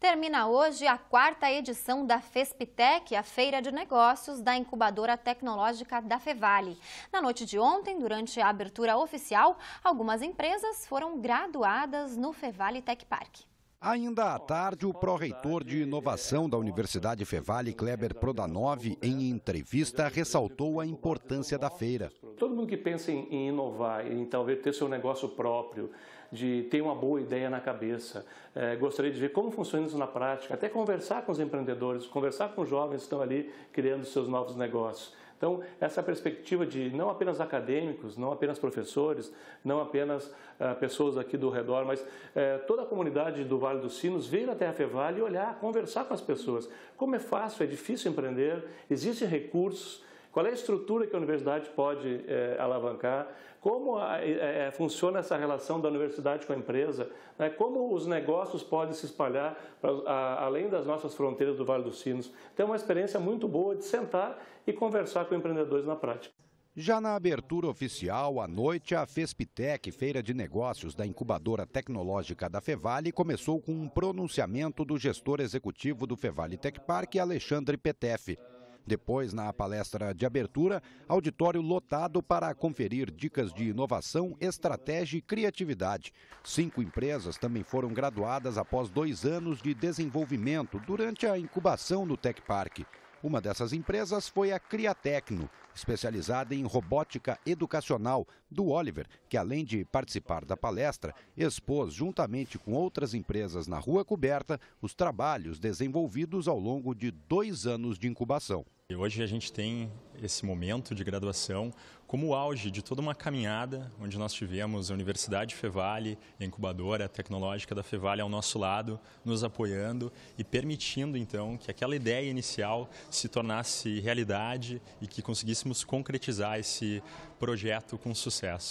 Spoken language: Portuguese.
termina hoje a quarta edição da FESPTEC, a Feira de Negócios da Incubadora Tecnológica da Fevale. Na noite de ontem, durante a abertura oficial, algumas empresas foram graduadas no Fevale Tech Park. Ainda à tarde, o pró-reitor de inovação da Universidade Fevale, Kleber Prodanov, em entrevista, ressaltou a importância da feira. Todo mundo que pensa em inovar, em talvez ter seu negócio próprio, de ter uma boa ideia na cabeça. É, gostaria de ver como funciona isso na prática, até conversar com os empreendedores, conversar com os jovens que estão ali criando seus novos negócios. Então, essa perspectiva de não apenas acadêmicos, não apenas professores, não apenas ah, pessoas aqui do redor, mas eh, toda a comunidade do Vale dos Sinos vir até a Fevale e olhar, conversar com as pessoas. Como é fácil, é difícil empreender, existem recursos, qual é a estrutura que a universidade pode é, alavancar? Como a, é, funciona essa relação da universidade com a empresa? Né? Como os negócios podem se espalhar pra, a, além das nossas fronteiras do Vale dos Sinos? Então, é uma experiência muito boa de sentar e conversar com empreendedores na prática. Já na abertura oficial, à noite, a FESPTEC, Feira de Negócios da Incubadora Tecnológica da Fevale, começou com um pronunciamento do gestor executivo do Fevale Tech Park, Alexandre Petef. Depois, na palestra de abertura, auditório lotado para conferir dicas de inovação, estratégia e criatividade. Cinco empresas também foram graduadas após dois anos de desenvolvimento durante a incubação no Tech Park. Uma dessas empresas foi a Criatecno, especializada em robótica educacional, do Oliver, que além de participar da palestra, expôs juntamente com outras empresas na Rua Coberta os trabalhos desenvolvidos ao longo de dois anos de incubação. Hoje a gente tem esse momento de graduação como o auge de toda uma caminhada onde nós tivemos a Universidade Fevale, a incubadora tecnológica da Fevale ao nosso lado, nos apoiando e permitindo então que aquela ideia inicial se tornasse realidade e que conseguíssemos concretizar esse projeto com sucesso.